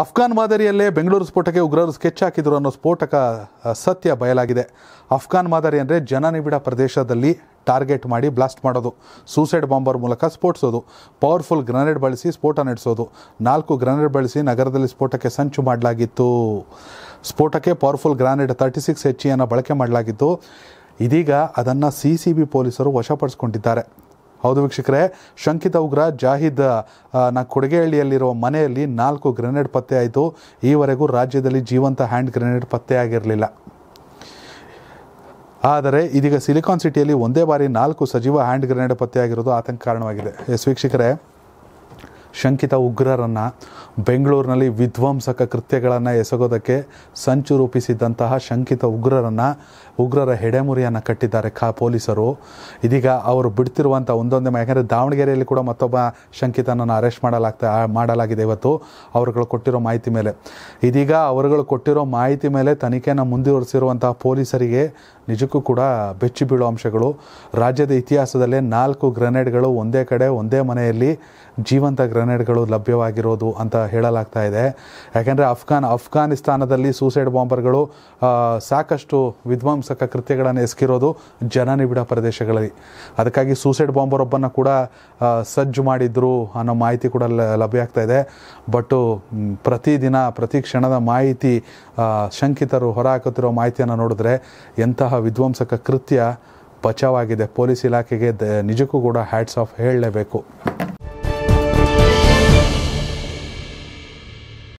ಅಫ್ಘಾನ್ ಮಾದರಿಯಲ್ಲೇ ಬೆಂಗಳೂರು ಸ್ಫೋಟಕ್ಕೆ ಉಗ್ರರು ಸ್ಕೆಚ್ ಹಾಕಿದ್ರು ಅನ್ನೋ ಸ್ಫೋಟಕ ಸತ್ಯ ಬಯಲಾಗಿದೆ ಅಫ್ಘಾನ್ ಮಾದರಿ ಅಂದರೆ ಜನನಿಬಿಡ ಪ್ರದೇಶದಲ್ಲಿ ಟಾರ್ಗೆಟ್ ಮಾಡಿ ಬ್ಲಾಸ್ಟ್ ಮಾಡೋದು ಸೂಸೈಡ್ ಬಾಂಬರ್ ಮೂಲಕ ಸ್ಫೋಟಿಸೋದು ಪವರ್ಫುಲ್ ಗ್ರನೇಡ್ ಬಳಸಿ ಸ್ಫೋಟ ನಡೆಸೋದು ನಾಲ್ಕು ಗ್ರನೇಡ್ ಬಳಸಿ ನಗರದಲ್ಲಿ ಸ್ಫೋಟಕ್ಕೆ ಸಂಚು ಮಾಡಲಾಗಿತ್ತು ಸ್ಫೋಟಕ್ಕೆ powerful grenade thirty six H ಇಯನ್ನು ಬಳಕೆ ಮಾಡಲಾಗಿತ್ತು ಇದೀಗ ಅದನ್ನು ಸಿ ಸಿ ಬಿ ಪೊಲೀಸರು ವಶಪಡಿಸ್ಕೊಂಡಿದ್ದಾರೆ ಹೌದು ವೀಕ್ಷಕರೇ ಶಂಕಿತ ಉಗ್ರ ಜಾಹಿದ್ ನ ಕೊಡುಗೆಹಳ್ಳಿಯಲ್ಲಿರುವ ಮನೆಯಲ್ಲಿ ನಾಲ್ಕು ಗ್ರೆನೇಡ್ ಪತ್ತೆ ಆಯಿತು ಈವರೆಗೂ ರಾಜ್ಯದಲ್ಲಿ ಜೀವಂತ ಹ್ಯಾಂಡ್ ಗ್ರೆನೇಡ್ ಪತ್ತೆ ಆಗಿರಲಿಲ್ಲ ಆದರೆ ಇದೀಗ ಸಿಲಿಕಾನ್ ಸಿಟಿಯಲ್ಲಿ ಒಂದೇ ಬಾರಿ ನಾಲ್ಕು ಸಜೀವ ಹ್ಯಾಂಡ್ ಗ್ರೆನೇಡ್ ಪತ್ತೆಯಾಗಿರೋದು ಆತಂಕ ಕಾರಣವಾಗಿದೆ ಎಸ್ ವೀಕ್ಷಕರೇ ಶಂಕಿತ ಉಗ್ರರನ್ನು ಬೆಂಗಳೂರಿನಲ್ಲಿ ವಿಧ್ವಂಸಕ ಕೃತ್ಯಗಳನ್ನು ಎಸಗೋದಕ್ಕೆ ಸಂಚು ರೂಪಿಸಿದ್ದಂತಹ ಶಂಕಿತ ಉಗ್ರರನ್ನು ಉಗ್ರರ ಹೆಡೆಮುರಿಯನ್ನು ಕಟ್ಟಿದ್ದಾರೆ ಕಾ ಪೊಲೀಸರು ಇದೀಗ ಅವರು ಬಿಡ್ತಿರುವಂಥ ಒಂದೊಂದೇ ಯಾಕೆಂದರೆ ದಾವಣಗೆರೆಯಲ್ಲಿ ಕೂಡ ಮತ್ತೊಬ್ಬ ಶಂಕಿತನನ್ನು ಅರೆಸ್ಟ್ ಮಾಡಲಾಗ್ತಾ ಮಾಡಲಾಗಿದೆ ಇವತ್ತು ಅವರುಗಳು ಕೊಟ್ಟಿರೋ ಮಾಹಿತಿ ಮೇಲೆ ಇದೀಗ ಅವರುಗಳು ಕೊಟ್ಟಿರೋ ಮಾಹಿತಿ ಮೇಲೆ ತನಿಖೆಯನ್ನು ಮುಂದುವರಿಸಿರುವಂತಹ ಪೊಲೀಸರಿಗೆ ನಿಜಕ್ಕೂ ಕೂಡ ಬೆಚ್ಚಿ ಬೀಳೋ ಅಂಶಗಳು ರಾಜ್ಯದ ಇತಿಹಾಸದಲ್ಲೇ ನಾಲ್ಕು ಗ್ರೆನೇಡ್ಗಳು ಒಂದೇ ಕಡೆ ಒಂದೇ ಮನೆಯಲ್ಲಿ ಜೀವಂತ ಗ್ರೆನೇಡ್ ಗ್ರೆನೇಡ್ಗಳು ಲಭ್ಯವಾಗಿರೋದು ಅಂತ ಹೇಳಲಾಗ್ತಾ ಇದೆ ಯಾಕೆಂದರೆ ಅಫ್ಘಾನ್ ಅಫ್ಘಾನಿಸ್ತಾನದಲ್ಲಿ ಸೂಸೈಡ್ ಬಾಂಬರ್ಗಳು ಸಾಕಷ್ಟು ವಿಧ್ವಂಸಕ ಕೃತ್ಯಗಳನ್ನು ಎಸಗಿರೋದು ಜನನಿಬಿಡ ಪ್ರದೇಶಗಳಲ್ಲಿ ಅದಕ್ಕಾಗಿ ಸೂಸೈಡ್ ಬಾಂಬರ್ ಒಬ್ಬನ ಕೂಡ ಸಜ್ಜು ಮಾಡಿದ್ರು ಅನ್ನೋ ಮಾಹಿತಿ ಕೂಡ ಲಭ್ಯ ಆಗ್ತಾ ಇದೆ ಬಟ್ಟು ಪ್ರತಿದಿನ ಪ್ರತಿ ಕ್ಷಣದ ಮಾಹಿತಿ ಶಂಕಿತರು ಹೊರ ಮಾಹಿತಿಯನ್ನು ನೋಡಿದ್ರೆ ಎಂತಹ ವಿಧ್ವಂಸಕ ಕೃತ್ಯ ಬಚಾವಾಗಿದೆ ಪೊಲೀಸ್ ಇಲಾಖೆಗೆ ನಿಜಕ್ಕೂ ಕೂಡ ಹ್ಯಾಟ್ಸ್ ಆಫ್ ಹೇಳಲೇಬೇಕು